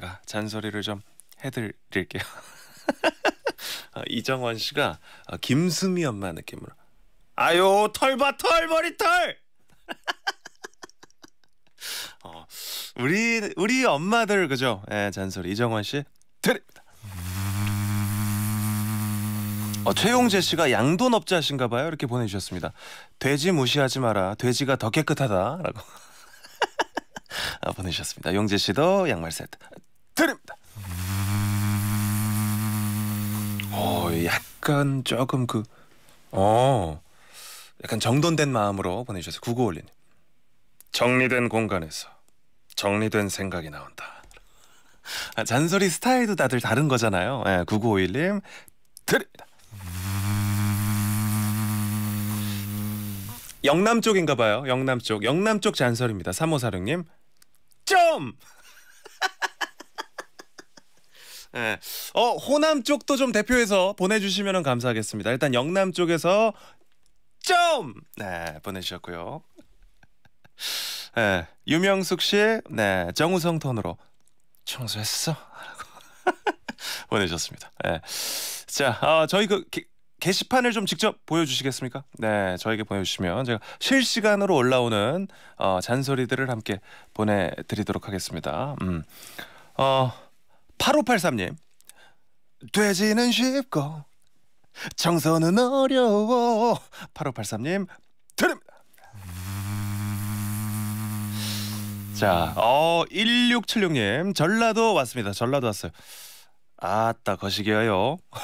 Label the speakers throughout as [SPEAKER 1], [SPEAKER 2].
[SPEAKER 1] 제가 잔소리를 좀 해드릴게요. 어, 이정원 씨가 어, 김수미 엄마 느낌으로 아유 털봐 털 머리 털. 어, 우리 우리 엄마들 그죠? 예, 잔소리 이정원 씨 드립니다. 어, 최용재 씨가 양돈업자신가 봐요. 이렇게 보내주셨습니다. 돼지 무시하지 마라. 돼지가 더 깨끗하다라고 어, 보내주셨습니다. 용재 씨도 양말 세트 어, 약간 조금 그 어. 약간 정돈된 마음으로 보내주셔서 구구올린 정리된 공간에서 정리된 생각이 나온다. 아, 잔소리 스타일도 다들 다른 거잖아요. 예, 9951님 드립니다. 영남 쪽인가 봐요. 영남 쪽. 영남 쪽 잔소리입니다. 3 5사령님 점! 네. 어 호남 쪽도 좀 대표해서 보내주시면 감사하겠습니다. 일단 영남 쪽에서 점 네, 보내주셨고요. 네, 유명숙 씨, 네, 정우성 톤으로 청소했어? 보내주셨습니다. 네. 자, 어, 저희 그 게, 게시판을 좀 직접 보여주시겠습니까? 네, 저에게 보내주시면 제가 실시간으로 올라오는 어, 잔소리들을 함께 보내드리도록 하겠습니다. 음, 어. 8583님. 돼지는 쉽고 청소는 어려워. 8583님 드립 자, 어 1676님 전라도 왔습니다. 전라도 왔어요. 아따 거시기요. 하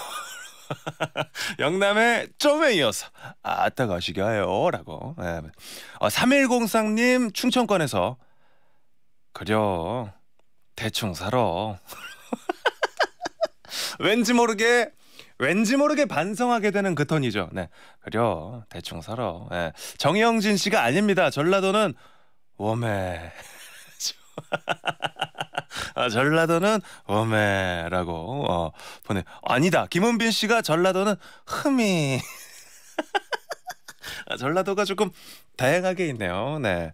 [SPEAKER 1] 영남의 쪼매 이어서 아따 거시기요라고. 네. 어, 3103님 충청권에서 그려 대충 살아. 왠지 모르게 왠지 모르게 반성하게 되는 그 톤이죠. 네, 그려 대충 살아. 네. 정영진 씨가 아닙니다. 전라도는 워메. 아, 전라도는 워메라고 어, 보내. 아니다. 김은빈 씨가 전라도는 흠이. 아, 전라도가 조금 다양하게 있네요. 네,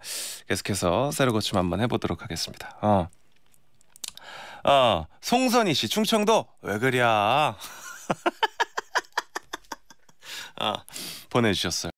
[SPEAKER 1] 계속해서 새로 고침 한번 해보도록 하겠습니다. 어. 어, 송선희 씨 충청도 왜 그랴. 아, 어, 보내주셨어요.